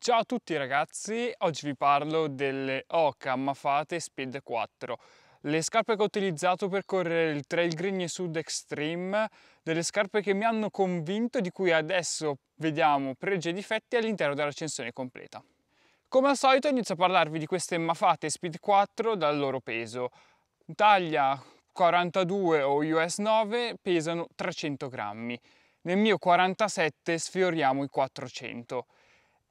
Ciao a tutti ragazzi, oggi vi parlo delle Oka Mafate Speed 4 le scarpe che ho utilizzato per correre il Trail Grigny Sud Extreme, delle scarpe che mi hanno convinto di cui adesso vediamo pregi e difetti all'interno della recensione completa. Come al solito inizio a parlarvi di queste Mafate Speed 4 dal loro peso. Taglia 42 o US 9 pesano 300 grammi, nel mio 47 sfioriamo i 400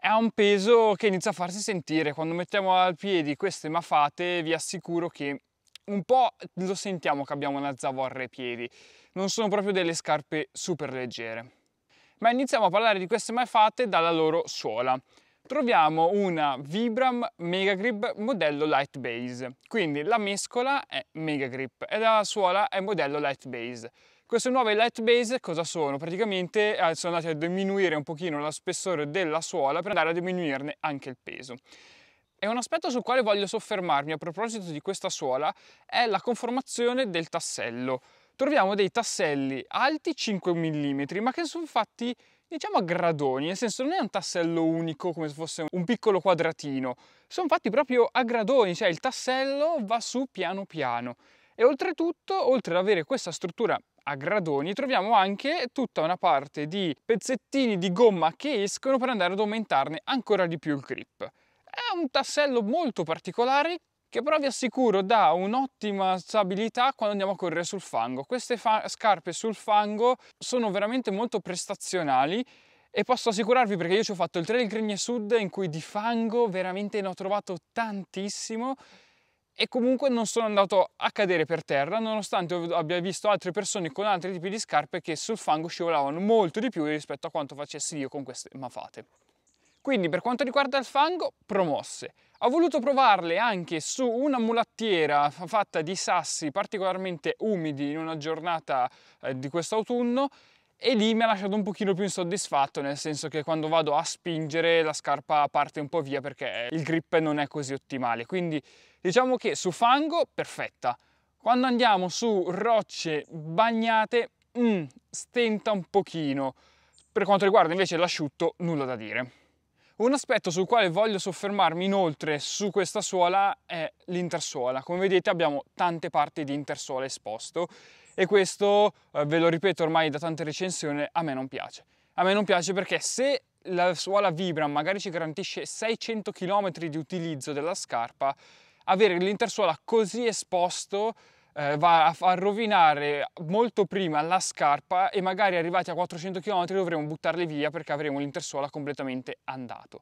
ha un peso che inizia a farsi sentire. Quando mettiamo al piedi queste mafate vi assicuro che un po' lo sentiamo che abbiamo una zavorra ai piedi. Non sono proprio delle scarpe super leggere. Ma iniziamo a parlare di queste mafate dalla loro suola. Troviamo una Vibram Megagrip modello Light Base, quindi la mescola è Megagrip e la suola è modello Light Base. Queste nuove light base cosa sono? Praticamente eh, sono andate a diminuire un pochino lo spessore della suola per andare a diminuirne anche il peso. E un aspetto sul quale voglio soffermarmi a proposito di questa suola è la conformazione del tassello. Troviamo dei tasselli alti 5 mm, ma che sono fatti diciamo a gradoni, nel senso non è un tassello unico come se fosse un piccolo quadratino, sono fatti proprio a gradoni, cioè il tassello va su piano piano. E oltretutto, oltre ad avere questa struttura a gradoni, troviamo anche tutta una parte di pezzettini di gomma che escono per andare ad aumentarne ancora di più il grip. È un tassello molto particolare che però vi assicuro dà un'ottima stabilità quando andiamo a correre sul fango. Queste fa scarpe sul fango sono veramente molto prestazionali e posso assicurarvi perché io ci ho fatto il trail Grigne Sud in cui di fango veramente ne ho trovato tantissimo e comunque non sono andato a cadere per terra nonostante abbia visto altre persone con altri tipi di scarpe che sul fango scivolavano molto di più rispetto a quanto facessi io con queste mafate. Quindi per quanto riguarda il fango, promosse. Ho voluto provarle anche su una mulattiera fatta di sassi particolarmente umidi in una giornata eh, di questo autunno e lì mi ha lasciato un pochino più insoddisfatto nel senso che quando vado a spingere la scarpa parte un po' via perché eh, il grip non è così ottimale quindi diciamo che su fango perfetta quando andiamo su rocce bagnate mm, stenta un pochino per quanto riguarda invece l'asciutto nulla da dire un aspetto sul quale voglio soffermarmi inoltre su questa suola è l'intersuola come vedete abbiamo tante parti di intersuola esposto e questo, eh, ve lo ripeto ormai da tante recensioni, a me non piace. A me non piace perché se la suola Vibram magari ci garantisce 600 km di utilizzo della scarpa, avere l'intersuola così esposto eh, va a far rovinare molto prima la scarpa e magari arrivati a 400 km dovremo buttarle via perché avremo l'intersuola completamente andato.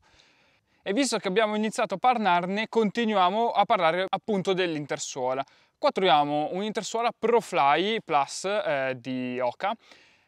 E visto che abbiamo iniziato a parlarne, continuiamo a parlare appunto dell'intersuola. Qua troviamo un'intersuola ProFly Plus eh, di Oka,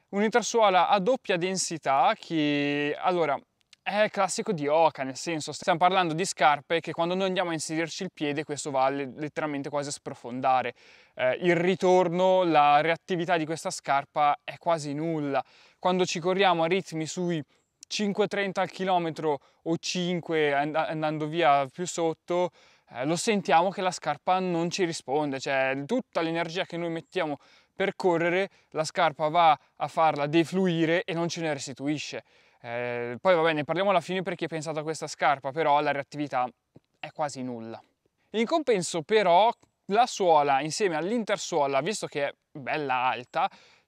un'intersuola a doppia densità che allora è classico di Oka, nel senso stiamo parlando di scarpe che quando noi andiamo a inserirci il piede questo va letteralmente quasi a sprofondare. Eh, il ritorno, la reattività di questa scarpa è quasi nulla. Quando ci corriamo a ritmi sui 5,30 al chilometro o 5 andando via più sotto, eh, lo sentiamo che la scarpa non ci risponde, cioè tutta l'energia che noi mettiamo per correre, la scarpa va a farla defluire e non ce ne restituisce. Eh, poi va bene, parliamo alla fine perché chi è pensato a questa scarpa, però la reattività è quasi nulla. In compenso però la suola insieme all'intersuola, visto che è bella alta,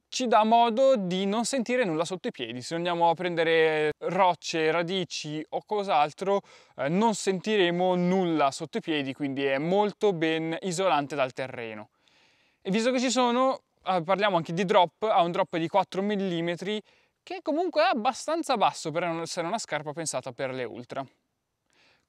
ci dà modo di non sentire nulla sotto i piedi. Se andiamo a prendere rocce, radici o cos'altro, eh, non sentiremo nulla sotto i piedi, quindi è molto ben isolante dal terreno. E visto che ci sono, eh, parliamo anche di drop, ha un drop di 4 mm che comunque è abbastanza basso per essere una scarpa pensata per le ultra.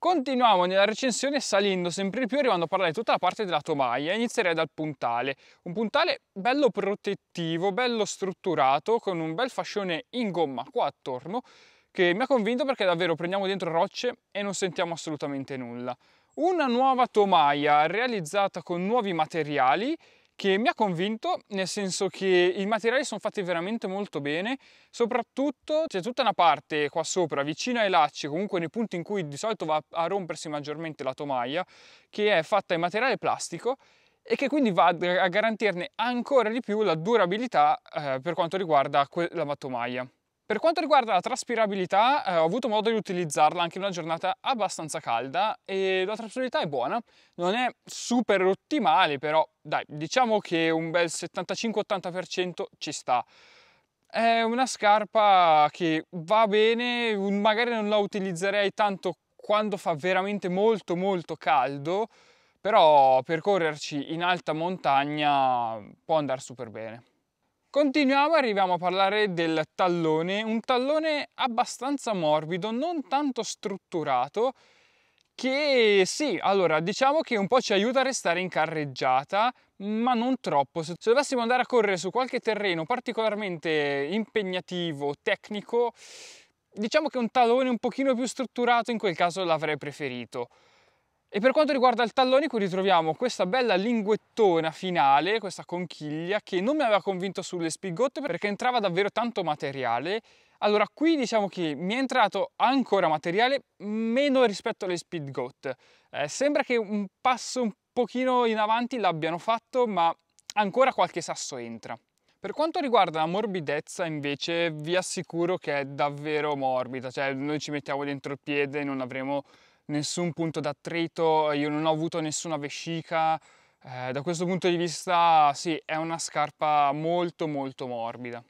Continuiamo nella recensione salendo sempre di più, arrivando a parlare di tutta la parte della tomaia. Inizierei dal puntale. Un puntale bello protettivo, bello strutturato, con un bel fascione in gomma qua attorno, che mi ha convinto perché davvero prendiamo dentro rocce e non sentiamo assolutamente nulla. Una nuova tomaia realizzata con nuovi materiali che mi ha convinto, nel senso che i materiali sono fatti veramente molto bene, soprattutto c'è tutta una parte qua sopra, vicino ai lacci, comunque nei punti in cui di solito va a rompersi maggiormente la tomaia, che è fatta in materiale plastico e che quindi va a garantirne ancora di più la durabilità eh, per quanto riguarda la tomaia. Per quanto riguarda la traspirabilità, eh, ho avuto modo di utilizzarla anche in una giornata abbastanza calda e la traspirabilità è buona, non è super ottimale, però dai, diciamo che un bel 75-80% ci sta. È una scarpa che va bene, magari non la utilizzerei tanto quando fa veramente molto molto caldo, però per correrci in alta montagna può andare super bene. Continuiamo, arriviamo a parlare del tallone, un tallone abbastanza morbido, non tanto strutturato, che sì, allora diciamo che un po' ci aiuta a restare in carreggiata, ma non troppo. Se dovessimo andare a correre su qualche terreno particolarmente impegnativo, tecnico, diciamo che un tallone un pochino più strutturato in quel caso l'avrei preferito. E per quanto riguarda il tallone qui ritroviamo questa bella linguettona finale, questa conchiglia, che non mi aveva convinto sulle spigotte perché entrava davvero tanto materiale. Allora qui diciamo che mi è entrato ancora materiale meno rispetto alle speedgoat. Eh, sembra che un passo un pochino in avanti l'abbiano fatto ma ancora qualche sasso entra. Per quanto riguarda la morbidezza invece vi assicuro che è davvero morbida, cioè noi ci mettiamo dentro il piede e non avremo nessun punto d'attrito, io non ho avuto nessuna vescica. Eh, da questo punto di vista sì, è una scarpa molto molto morbida.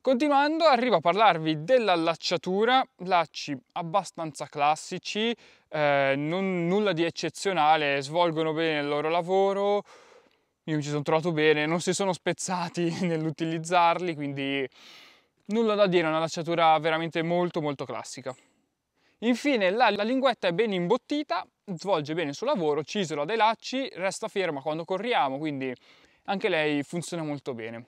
Continuando arrivo a parlarvi dell'allacciatura, lacci abbastanza classici, eh, non, nulla di eccezionale, svolgono bene il loro lavoro, io mi ci sono trovato bene, non si sono spezzati nell'utilizzarli, quindi nulla da dire, è una lacciatura veramente molto molto classica. Infine la, la linguetta è ben imbottita, svolge bene il suo lavoro, ci isola dai lacci, resta ferma quando corriamo, quindi anche lei funziona molto bene.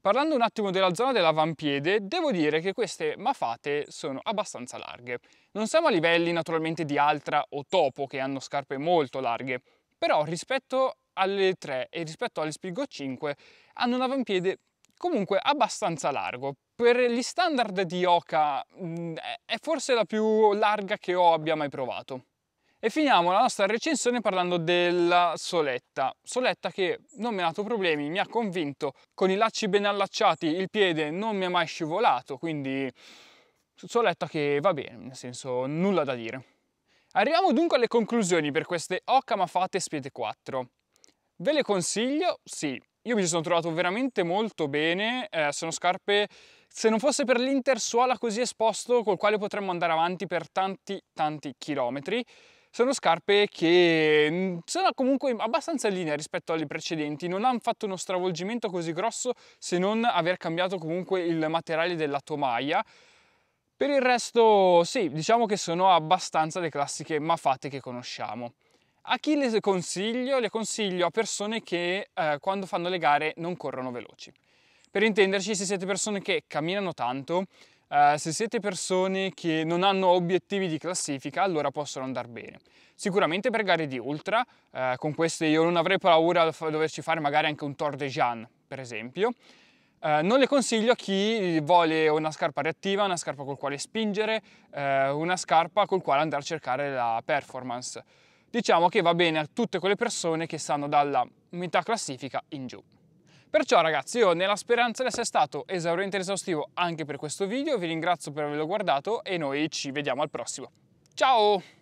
Parlando un attimo della zona dell'avampiede, devo dire che queste mafate sono abbastanza larghe. Non siamo a livelli naturalmente di Altra o Topo che hanno scarpe molto larghe, però rispetto alle 3 e rispetto alle Spigo 5 hanno un avampiede comunque abbastanza largo. Per gli standard di Oka mm, è forse la più larga che ho abbia mai provato. E finiamo la nostra recensione parlando della soletta. Soletta che non mi ha dato problemi, mi ha convinto. Con i lacci ben allacciati il piede non mi ha mai scivolato, quindi soletta che va bene, nel senso nulla da dire. Arriviamo dunque alle conclusioni per queste Oca Mafate Spiede 4. Ve le consiglio? Sì, io mi sono trovato veramente molto bene, eh, sono scarpe, se non fosse per l'intersuola così esposto col quale potremmo andare avanti per tanti tanti chilometri, sono scarpe che mm, sono comunque abbastanza in linea rispetto alle precedenti, non hanno fatto uno stravolgimento così grosso se non aver cambiato comunque il materiale della tomaia. Per il resto sì, diciamo che sono abbastanza le classiche mafate che conosciamo. A chi le consiglio? Le consiglio a persone che eh, quando fanno le gare non corrono veloci. Per intenderci, se siete persone che camminano tanto, Uh, se siete persone che non hanno obiettivi di classifica, allora possono andare bene. Sicuramente per gare di ultra, uh, con queste io non avrei paura di doverci fare magari anche un Tour de Jeanne, per esempio. Uh, non le consiglio a chi vuole una scarpa reattiva, una scarpa col quale spingere, una scarpa col quale andare a cercare la performance diciamo che va bene a tutte quelle persone che stanno dalla metà classifica in giù. Perciò ragazzi io nella speranza di essere stato esauriente ed esaustivo anche per questo video vi ringrazio per averlo guardato e noi ci vediamo al prossimo. Ciao!